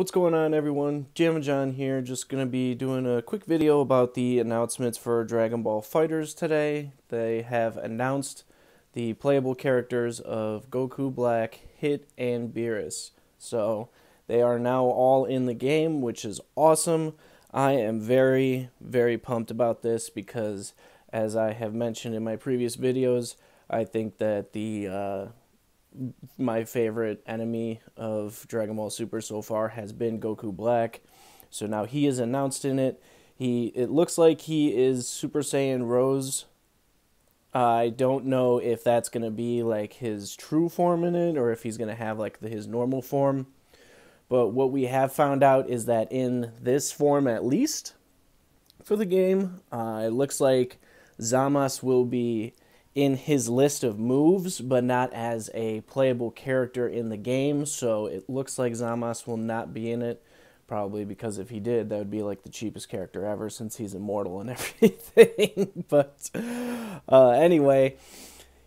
What's going on everyone? Jam and John here, just going to be doing a quick video about the announcements for Dragon Ball Fighters today. They have announced the playable characters of Goku Black, Hit, and Beerus. So they are now all in the game, which is awesome. I am very, very pumped about this because as I have mentioned in my previous videos, I think that the uh, my favorite enemy of Dragon Ball Super so far has been Goku Black. So now he is announced in it. He it looks like he is Super Saiyan Rose. I don't know if that's going to be like his true form in it or if he's going to have like the, his normal form. But what we have found out is that in this form at least for the game, uh, it looks like Zamas will be in his list of moves, but not as a playable character in the game. So it looks like Zamas will not be in it, probably because if he did, that would be like the cheapest character ever since he's immortal and everything. but uh, anyway,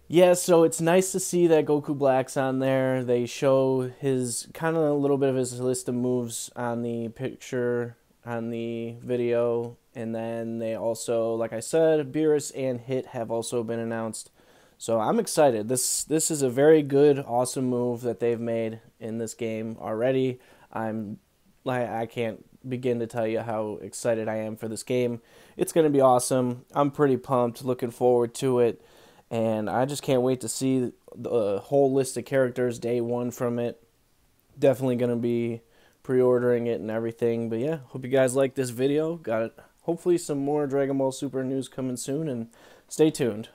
yeah, so it's nice to see that Goku Black's on there. They show his kind of a little bit of his list of moves on the picture, on the video, and then they also, like I said, Beerus and Hit have also been announced. So I'm excited. This this is a very good, awesome move that they've made in this game already. I'm like I can't begin to tell you how excited I am for this game. It's going to be awesome. I'm pretty pumped, looking forward to it, and I just can't wait to see the whole list of characters day 1 from it. Definitely going to be pre-ordering it and everything. But yeah, hope you guys like this video. Got it hopefully some more Dragon Ball Super news coming soon, and stay tuned.